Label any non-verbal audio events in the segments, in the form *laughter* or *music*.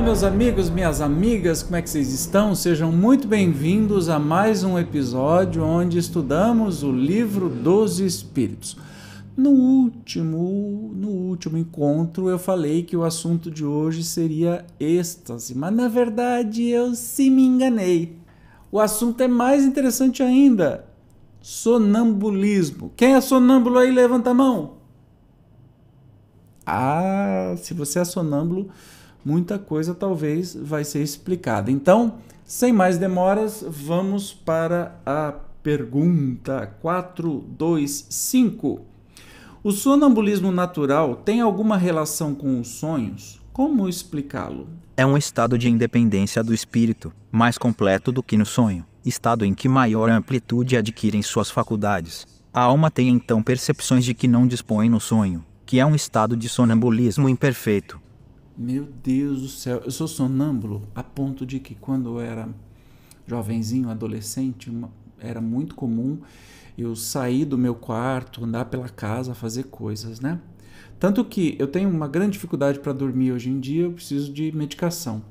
Olá, meus amigos, minhas amigas, como é que vocês estão? Sejam muito bem-vindos a mais um episódio onde estudamos o livro dos Espíritos. No último, no último encontro eu falei que o assunto de hoje seria êxtase, mas na verdade eu se me enganei. O assunto é mais interessante ainda. Sonambulismo. Quem é sonâmbulo aí levanta a mão. Ah, se você é sonâmbulo, muita coisa talvez vai ser explicada. Então, sem mais demoras, vamos para a pergunta 425. O sonambulismo natural tem alguma relação com os sonhos? Como explicá-lo? É um estado de independência do espírito, mais completo do que no sonho, estado em que maior amplitude adquirem suas faculdades. A alma tem então percepções de que não dispõe no sonho, que é um estado de sonambulismo imperfeito meu Deus do céu, eu sou sonâmbulo a ponto de que quando eu era jovenzinho, adolescente, uma, era muito comum eu sair do meu quarto, andar pela casa, fazer coisas, né? Tanto que eu tenho uma grande dificuldade para dormir hoje em dia, eu preciso de medicação.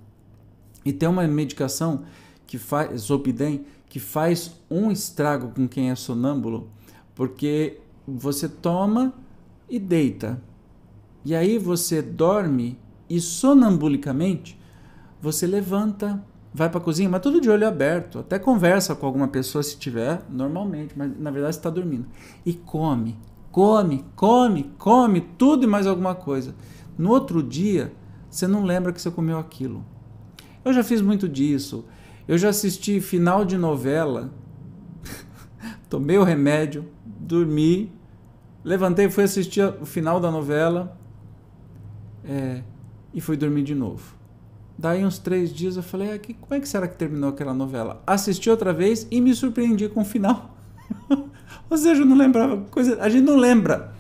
E tem uma medicação que faz, Zolpidem, que faz um estrago com quem é sonâmbulo, porque você toma e deita. E aí você dorme e sonambulicamente você levanta, vai para a cozinha, mas tudo de olho aberto, até conversa com alguma pessoa se tiver, normalmente, mas na verdade está dormindo. E come, come, come, come tudo e mais alguma coisa. No outro dia, você não lembra que você comeu aquilo. Eu já fiz muito disso. Eu já assisti final de novela, *laughs* tomei o remédio, dormi, levantei, fui assistir o final da novela. É, e fui dormir de novo. Daí, uns três dias, eu falei: ah, que, como é que será que terminou aquela novela? Assisti outra vez e me surpreendi com o final. *laughs* Ou seja, eu não lembrava coisa. A gente não lembra.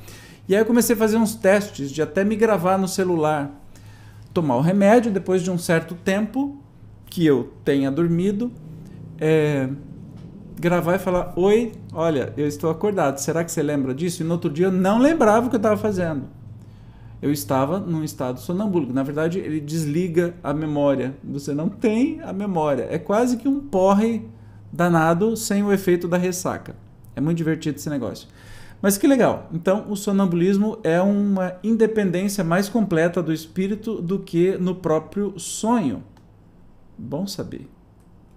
E aí, eu comecei a fazer uns testes de até me gravar no celular, tomar o remédio depois de um certo tempo que eu tenha dormido. É, gravar e falar: Oi, olha, eu estou acordado, será que você lembra disso? E no outro dia eu não lembrava o que eu estava fazendo eu estava num estado sonâmbulo. Na verdade, ele desliga a memória. Você não tem a memória. É quase que um porre danado sem o efeito da ressaca. É muito divertido esse negócio. Mas que legal. Então, o sonambulismo é uma independência mais completa do espírito do que no próprio sonho. Bom saber.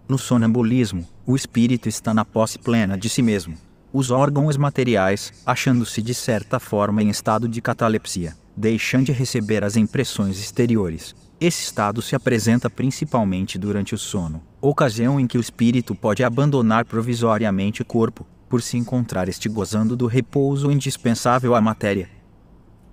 No sonambulismo, o espírito está na posse plena de si mesmo. Os órgãos materiais, achando-se de certa forma em estado de catalepsia deixando de receber as impressões exteriores. Esse estado se apresenta principalmente durante o sono, ocasião em que o espírito pode abandonar provisoriamente o corpo, por se encontrar este gozando do repouso indispensável à matéria.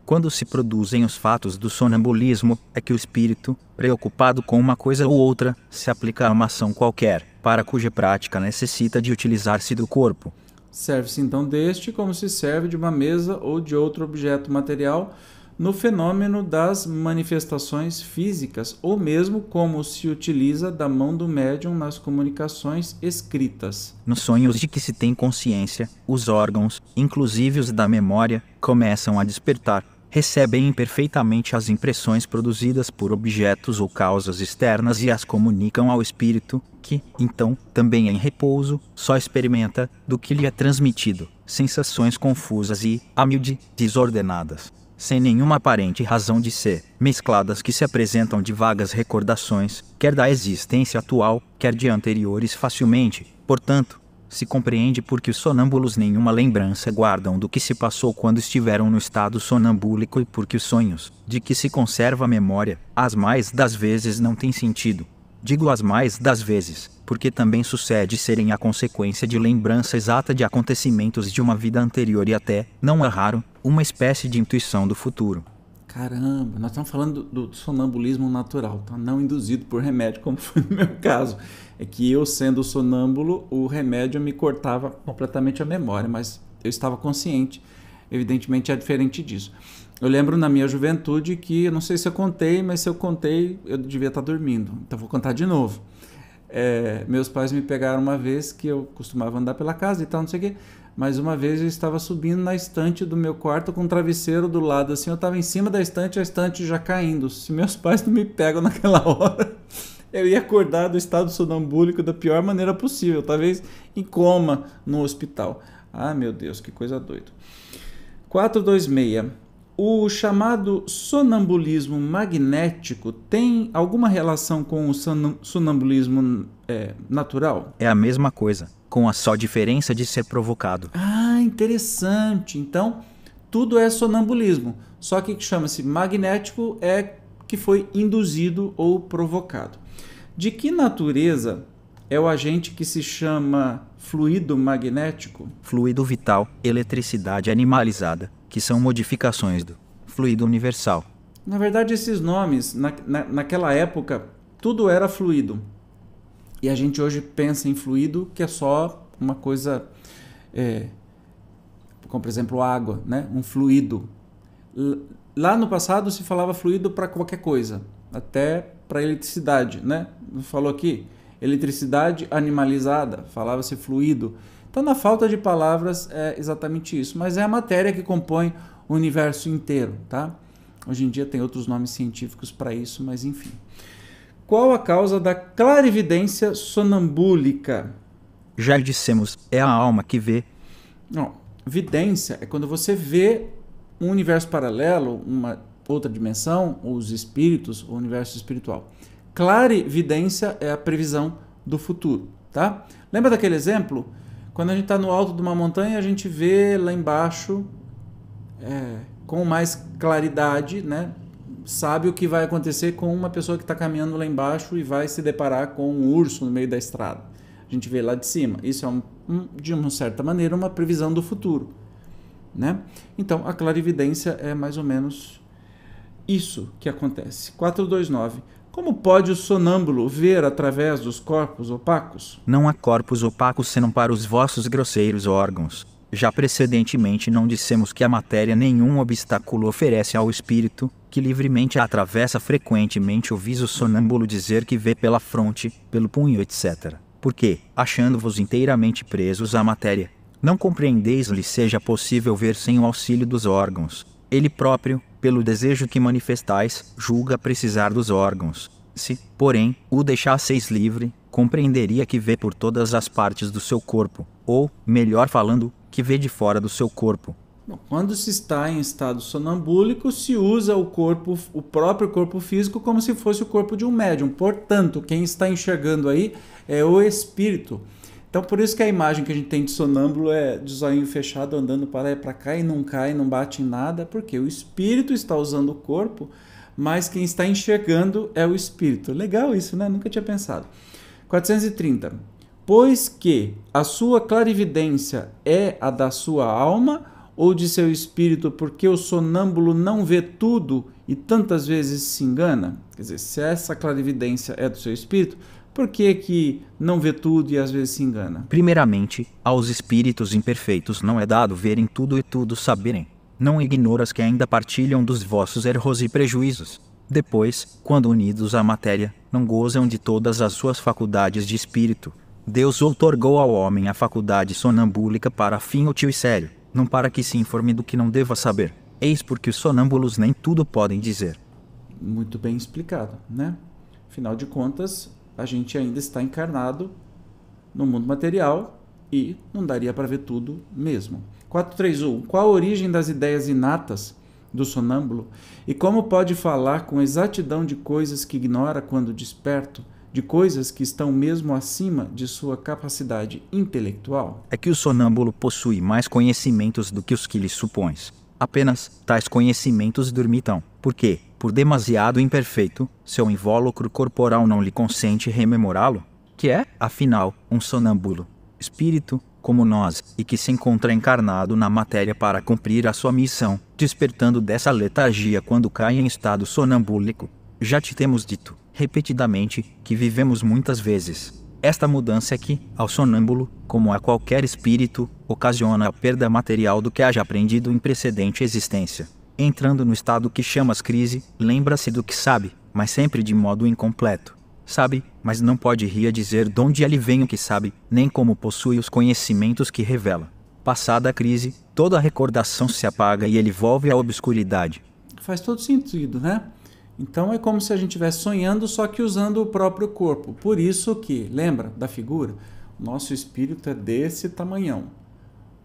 Quando se produzem os fatos do sonambulismo, é que o espírito, preocupado com uma coisa ou outra, se aplica a uma ação qualquer, para cuja prática necessita de utilizar-se do corpo. Serve-se então deste como se serve de uma mesa ou de outro objeto material no fenômeno das manifestações físicas, ou mesmo como se utiliza da mão do médium nas comunicações escritas. Nos sonhos de que se tem consciência, os órgãos, inclusive os da memória, começam a despertar, recebem imperfeitamente as impressões produzidas por objetos ou causas externas e as comunicam ao espírito, que, então, também é em repouso, só experimenta, do que lhe é transmitido, sensações confusas e, a miúde, desordenadas sem nenhuma aparente razão de ser, mescladas que se apresentam de vagas recordações, quer da existência atual, quer de anteriores facilmente, portanto, se compreende porque os sonâmbulos nenhuma lembrança guardam do que se passou quando estiveram no estado sonambúlico e porque os sonhos, de que se conserva a memória, as mais das vezes não têm sentido, Digo as mais das vezes, porque também sucede serem a consequência de lembrança exata de acontecimentos de uma vida anterior e até, não é raro, uma espécie de intuição do futuro. Caramba, nós estamos falando do, do sonambulismo natural, tá? não induzido por remédio, como *laughs* foi no meu caso. É que eu, sendo sonâmbulo, o remédio me cortava completamente a memória, mas eu estava consciente. Evidentemente é diferente disso. Eu lembro na minha juventude que, não sei se eu contei, mas se eu contei, eu devia estar tá dormindo. Então vou contar de novo. É, meus pais me pegaram uma vez que eu costumava andar pela casa e tal, não sei o quê. Mas uma vez eu estava subindo na estante do meu quarto com um travesseiro do lado, assim, eu estava em cima da estante, a estante já caindo. Se meus pais não me pegam *laughs* naquela hora, eu ia acordar do estado sonambúlico da pior maneira possível, talvez em coma no hospital. Ah, meu Deus, que coisa doida. 426 o chamado sonambulismo magnético tem alguma relação com o sonambulismo é, natural? É a mesma coisa, com a só diferença de ser provocado. Ah, interessante. Então, tudo é sonambulismo, só que o que chama-se magnético é que foi induzido ou provocado. De que natureza é o agente que se chama fluido magnético, fluido vital, eletricidade animalizada, que são modificações do fluido universal. Na verdade, esses nomes, na, na, naquela época, tudo era fluido. E a gente hoje pensa em fluido que é só uma coisa, é, como por exemplo água, né? um fluido. Lá no passado se falava fluido para qualquer coisa, até para eletricidade, né? Falou aqui, Eletricidade animalizada, falava-se fluido. Então, na falta de palavras, é exatamente isso. Mas é a matéria que compõe o universo inteiro, tá? Hoje em dia tem outros nomes científicos para isso, mas enfim. Qual a causa da clarividência sonambúlica? Já dissemos, é a alma que vê. Não, vidência é quando você vê um universo paralelo, uma outra dimensão, ou os espíritos, o universo espiritual. Clarividência é a previsão do futuro, tá? Lembra daquele exemplo? Quando a gente está no alto de uma montanha, a gente vê lá embaixo é, com mais claridade, né? Sabe o que vai acontecer com uma pessoa que está caminhando lá embaixo e vai se deparar com um urso no meio da estrada. A gente vê lá de cima. Isso é, um, um, de uma certa maneira, uma previsão do futuro. Né? Então, a clarividência é mais ou menos isso que acontece. 429 como pode o sonâmbulo ver através dos corpos opacos? Não há corpos opacos senão para os vossos grosseiros órgãos. Já precedentemente não dissemos que a matéria nenhum obstáculo oferece ao espírito, que livremente atravessa frequentemente o viso sonâmbulo dizer que vê pela fronte, pelo punho, etc. Porque, achando-vos inteiramente presos à matéria, não compreendeis-lhe seja possível ver sem o auxílio dos órgãos. Ele próprio, pelo desejo que manifestais, julga precisar dos órgãos. Se, porém, o deixasseis livre, compreenderia que vê por todas as partes do seu corpo, ou, melhor falando, que vê de fora do seu corpo. Quando se está em estado sonambúlico, se usa o corpo, o próprio corpo físico, como se fosse o corpo de um médium. Portanto, quem está enxergando aí é o espírito. Então por isso que a imagem que a gente tem de sonâmbulo é de zoinho fechado andando para lá e para cá e não cai, não bate em nada, porque o espírito está usando o corpo, mas quem está enxergando é o espírito. Legal isso, né? Nunca tinha pensado. 430. Pois que a sua clarividência é a da sua alma ou de seu espírito, porque o sonâmbulo não vê tudo e tantas vezes se engana? Quer dizer, se essa clarividência é do seu espírito, por que, que não vê tudo e às vezes se engana? Primeiramente, aos espíritos imperfeitos não é dado verem tudo e tudo saberem. Não ignoras que ainda partilham dos vossos erros e prejuízos. Depois, quando unidos à matéria, não gozam de todas as suas faculdades de espírito. Deus outorgou ao homem a faculdade sonambúlica para fim útil e sério, não para que se informe do que não deva saber. Eis porque os sonâmbulos nem tudo podem dizer. Muito bem explicado, né? Afinal de contas, a gente ainda está encarnado no mundo material e não daria para ver tudo mesmo. 431. Qual a origem das ideias inatas do sonâmbulo e como pode falar com exatidão de coisas que ignora quando desperto? de coisas que estão mesmo acima de sua capacidade intelectual? É que o sonâmbulo possui mais conhecimentos do que os que lhe supões apenas tais conhecimentos dormitam, porque, por demasiado imperfeito, seu invólucro corporal não lhe consente rememorá-lo, que é, afinal, um sonâmbulo, espírito como nós e que se encontra encarnado na matéria para cumprir a sua missão, despertando dessa letargia quando cai em estado sonambúlico. Já te temos dito, repetidamente, que vivemos muitas vezes esta mudança é que, ao sonâmbulo, como a qualquer espírito, ocasiona a perda material do que haja aprendido em precedente existência. Entrando no estado que chamas crise, lembra-se do que sabe, mas sempre de modo incompleto. Sabe, mas não pode rir a dizer de onde ele vem o que sabe, nem como possui os conhecimentos que revela. Passada a crise, toda a recordação se apaga e ele volve à obscuridade. Faz todo sentido, né? Então é como se a gente estivesse sonhando, só que usando o próprio corpo. Por isso que, lembra da figura? Nosso espírito é desse tamanhão.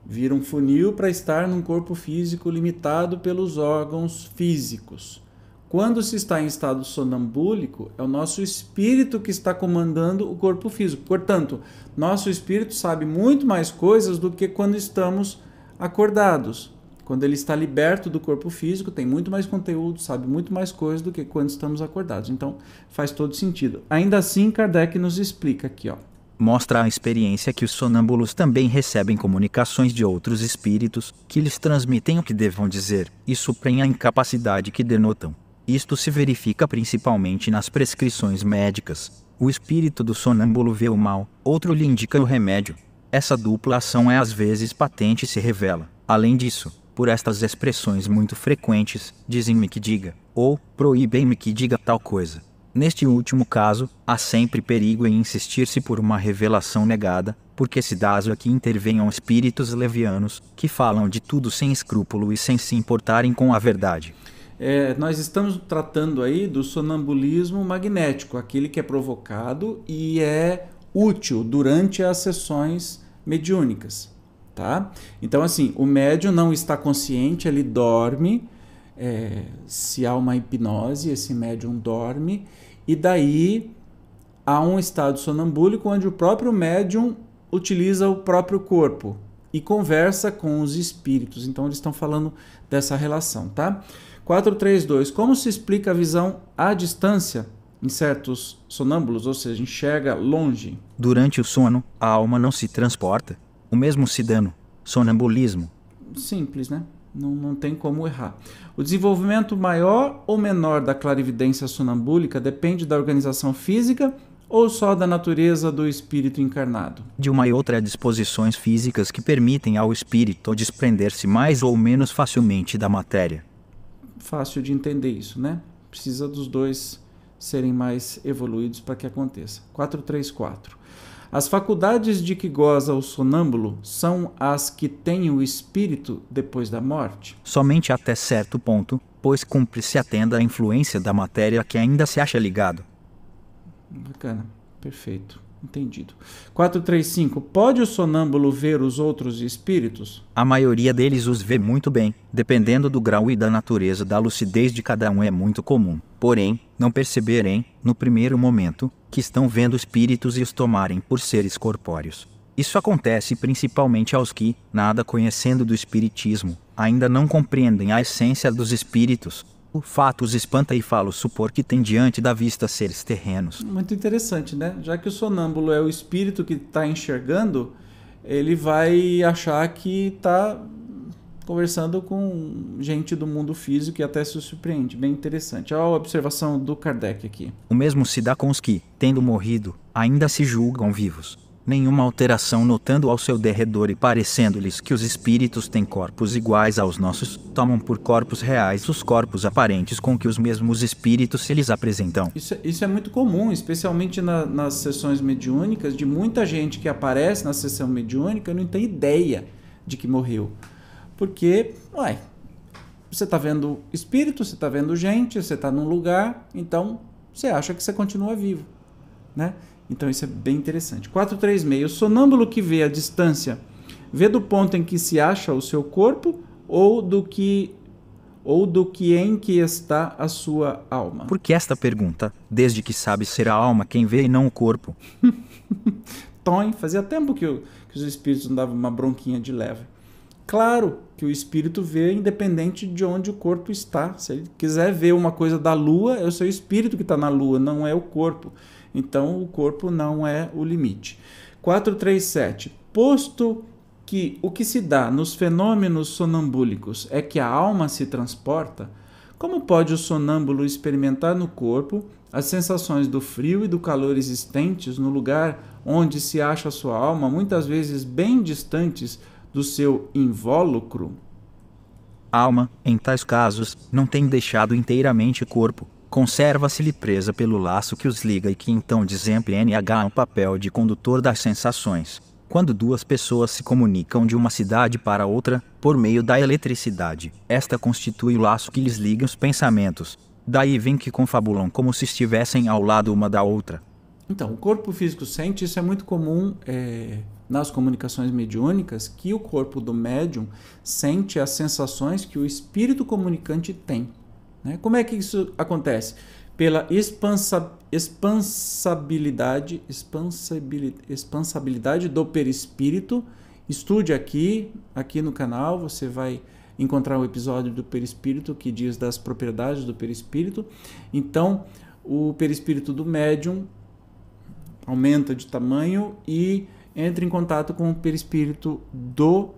Vira um funil para estar num corpo físico limitado pelos órgãos físicos. Quando se está em estado sonambúlico, é o nosso espírito que está comandando o corpo físico. Portanto, nosso espírito sabe muito mais coisas do que quando estamos acordados. Quando ele está liberto do corpo físico, tem muito mais conteúdo, sabe muito mais coisas do que quando estamos acordados. Então, faz todo sentido. Ainda assim, Kardec nos explica aqui, ó. Mostra a experiência que os sonâmbulos também recebem comunicações de outros espíritos, que lhes transmitem o que devam dizer, e suprem a incapacidade que denotam. Isto se verifica principalmente nas prescrições médicas. O espírito do sonâmbulo vê o mal, outro lhe indica o remédio. Essa dupla ação é às vezes patente e se revela. Além disso, por estas expressões muito frequentes, dizem-me que diga, ou proíbem-me que diga tal coisa. Neste último caso, há sempre perigo em insistir-se por uma revelação negada, porque se dá a que intervenham espíritos levianos, que falam de tudo sem escrúpulo e sem se importarem com a verdade. É, nós estamos tratando aí do sonambulismo magnético, aquele que é provocado e é útil durante as sessões mediúnicas tá? Então, assim, o médium não está consciente, ele dorme. É, se há uma hipnose, esse médium dorme, e daí há um estado sonambúlico onde o próprio médium utiliza o próprio corpo e conversa com os espíritos. Então, eles estão falando dessa relação, tá? 432. Como se explica a visão à distância? em certos sonâmbulos, ou seja, enxerga longe. Durante o sono, a alma não se transporta, o mesmo dando, sonambulismo. Simples, né? Não, não tem como errar. O desenvolvimento maior ou menor da clarividência sonambúlica depende da organização física ou só da natureza do espírito encarnado? De uma e outra disposições físicas que permitem ao espírito desprender-se mais ou menos facilmente da matéria. Fácil de entender isso, né? Precisa dos dois serem mais evoluídos para que aconteça. 434. As faculdades de que goza o sonâmbulo são as que têm o espírito depois da morte? Somente até certo ponto, pois cumpre se atenda à influência da matéria que ainda se acha ligado. Bacana, perfeito. Entendido. 435. Pode o sonâmbulo ver os outros espíritos? A maioria deles os vê muito bem, dependendo do grau e da natureza da lucidez de cada um é muito comum. Porém, não perceberem, no primeiro momento, que estão vendo espíritos e os tomarem por seres corpóreos. Isso acontece principalmente aos que, nada conhecendo do espiritismo, ainda não compreendem a essência dos espíritos. O fato os espanta e fala supor que tem diante da vista seres terrenos. Muito interessante, né? Já que o sonâmbulo é o espírito que está enxergando, ele vai achar que está conversando com gente do mundo físico e até se surpreende. Bem interessante. Olha a observação do Kardec aqui. O mesmo se dá com os que, tendo morrido, ainda se julgam vivos. Nenhuma alteração notando ao seu derredor e parecendo-lhes que os espíritos têm corpos iguais aos nossos, tomam por corpos reais os corpos aparentes com que os mesmos espíritos se lhes apresentam. Isso, é, isso é muito comum, especialmente na, nas sessões mediúnicas, de muita gente que aparece na sessão mediúnica e não tem ideia de que morreu. Porque, uai, você está vendo espírito, você está vendo gente, você está num lugar, então você acha que você continua vivo, né? Então isso é bem interessante. 436. O sonâmbulo que vê a distância, vê do ponto em que se acha o seu corpo ou do que ou do que em que está a sua alma? Por que esta pergunta? Desde que sabe ser a alma quem vê e não o corpo. *laughs* Tom, fazia tempo que, que os espíritos não davam uma bronquinha de leve. Claro que o espírito vê independente de onde o corpo está. Se ele quiser ver uma coisa da lua, é o seu espírito que está na lua, não é o corpo. Então, o corpo não é o limite. 437. Posto que o que se dá nos fenômenos sonambúlicos é que a alma se transporta, como pode o sonâmbulo experimentar no corpo as sensações do frio e do calor existentes no lugar onde se acha sua alma, muitas vezes bem distantes do seu invólucro? alma, em tais casos, não tem deixado inteiramente o corpo, conserva-se-lhe presa pelo laço que os liga e que então desempenha um papel de condutor das sensações. Quando duas pessoas se comunicam de uma cidade para outra, por meio da eletricidade, esta constitui o laço que lhes liga os pensamentos. Daí vem que confabulam como se estivessem ao lado uma da outra. Então, o corpo físico sente, isso é muito comum. É nas comunicações mediúnicas que o corpo do médium sente as sensações que o espírito comunicante tem. Né? Como é que isso acontece? Pela expansa, expansabilidade, expansabilidade, expansabilidade do perispírito. Estude aqui, aqui no canal, você vai encontrar o um episódio do perispírito que diz das propriedades do perispírito. Então, o perispírito do médium aumenta de tamanho e entra em contato com o perispírito do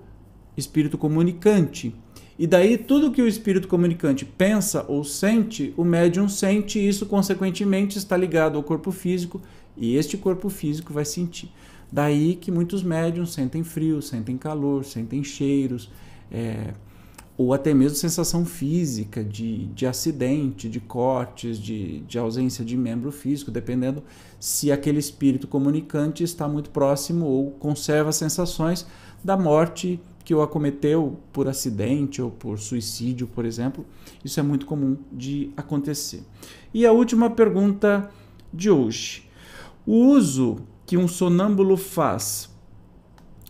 espírito comunicante. E daí tudo que o espírito comunicante pensa ou sente, o médium sente e isso consequentemente está ligado ao corpo físico e este corpo físico vai sentir. Daí que muitos médiums sentem frio, sentem calor, sentem cheiros, é, ou até mesmo sensação física de, de acidente, de cortes, de, de ausência de membro físico, dependendo se aquele espírito comunicante está muito próximo ou conserva sensações da morte que o acometeu por acidente ou por suicídio, por exemplo. Isso é muito comum de acontecer. E a última pergunta de hoje: o uso que um sonâmbulo faz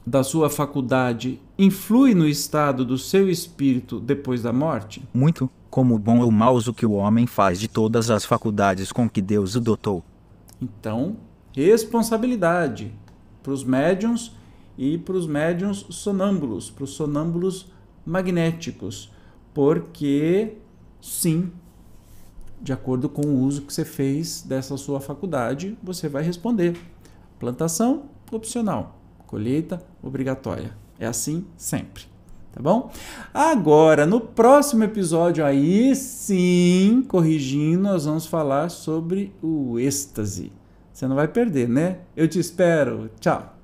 da sua faculdade influi no estado do seu espírito depois da morte? Muito, como bom ou mau uso que o homem faz de todas as faculdades com que Deus o dotou. Então, responsabilidade para os médiums e para os médiums sonâmbulos, para os sonâmbulos magnéticos, porque sim, de acordo com o uso que você fez dessa sua faculdade, você vai responder. Plantação opcional colheita obrigatória. É assim sempre, tá bom? Agora, no próximo episódio, aí sim, corrigindo, nós vamos falar sobre o êxtase. Você não vai perder, né? Eu te espero. Tchau.